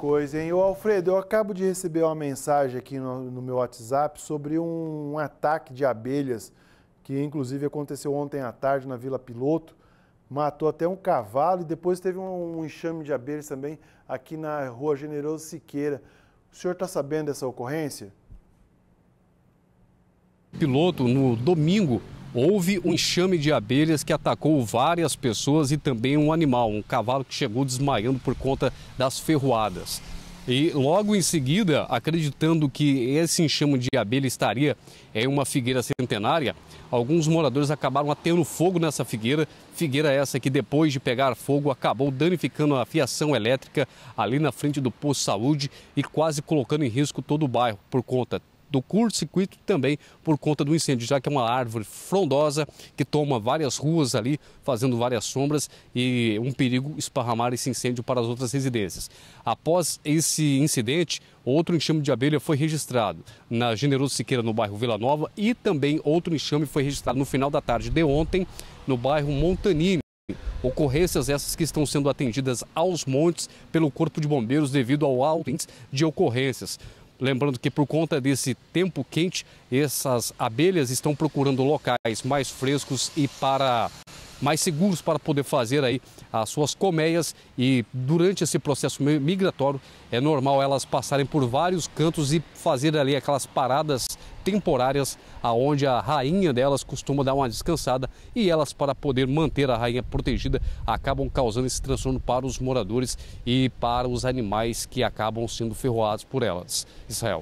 coisa, hein? Ô, Alfredo, eu acabo de receber uma mensagem aqui no, no meu WhatsApp sobre um, um, ataque de abelhas que, inclusive, aconteceu ontem à tarde na Vila Piloto. Matou até um cavalo e depois teve um, um enxame de abelhas também aqui na Rua Generoso Siqueira. O senhor está sabendo dessa ocorrência? Piloto, no domingo, Houve um enxame de abelhas que atacou várias pessoas e também um animal, um cavalo que chegou desmaiando por conta das ferroadas. E logo em seguida, acreditando que esse enxame de abelha estaria em uma figueira centenária, alguns moradores acabaram atendo fogo nessa figueira. Figueira essa que, depois de pegar fogo, acabou danificando a fiação elétrica ali na frente do posto de saúde e quase colocando em risco todo o bairro por conta do curto-circuito também por conta do incêndio, já que é uma árvore frondosa que toma várias ruas ali, fazendo várias sombras e um perigo esparramar esse incêndio para as outras residências. Após esse incidente, outro enxame de abelha foi registrado na Generoso Siqueira, no bairro Vila Nova, e também outro enxame foi registrado no final da tarde de ontem, no bairro Montanini. Ocorrências essas que estão sendo atendidas aos montes pelo Corpo de Bombeiros devido ao alto índice de ocorrências. Lembrando que por conta desse tempo quente, essas abelhas estão procurando locais mais frescos e para mais seguros para poder fazer aí as suas colmeias e durante esse processo migratório é normal elas passarem por vários cantos e fazer ali aquelas paradas temporárias aonde a rainha delas costuma dar uma descansada e elas para poder manter a rainha protegida acabam causando esse transtorno para os moradores e para os animais que acabam sendo ferroados por elas. Israel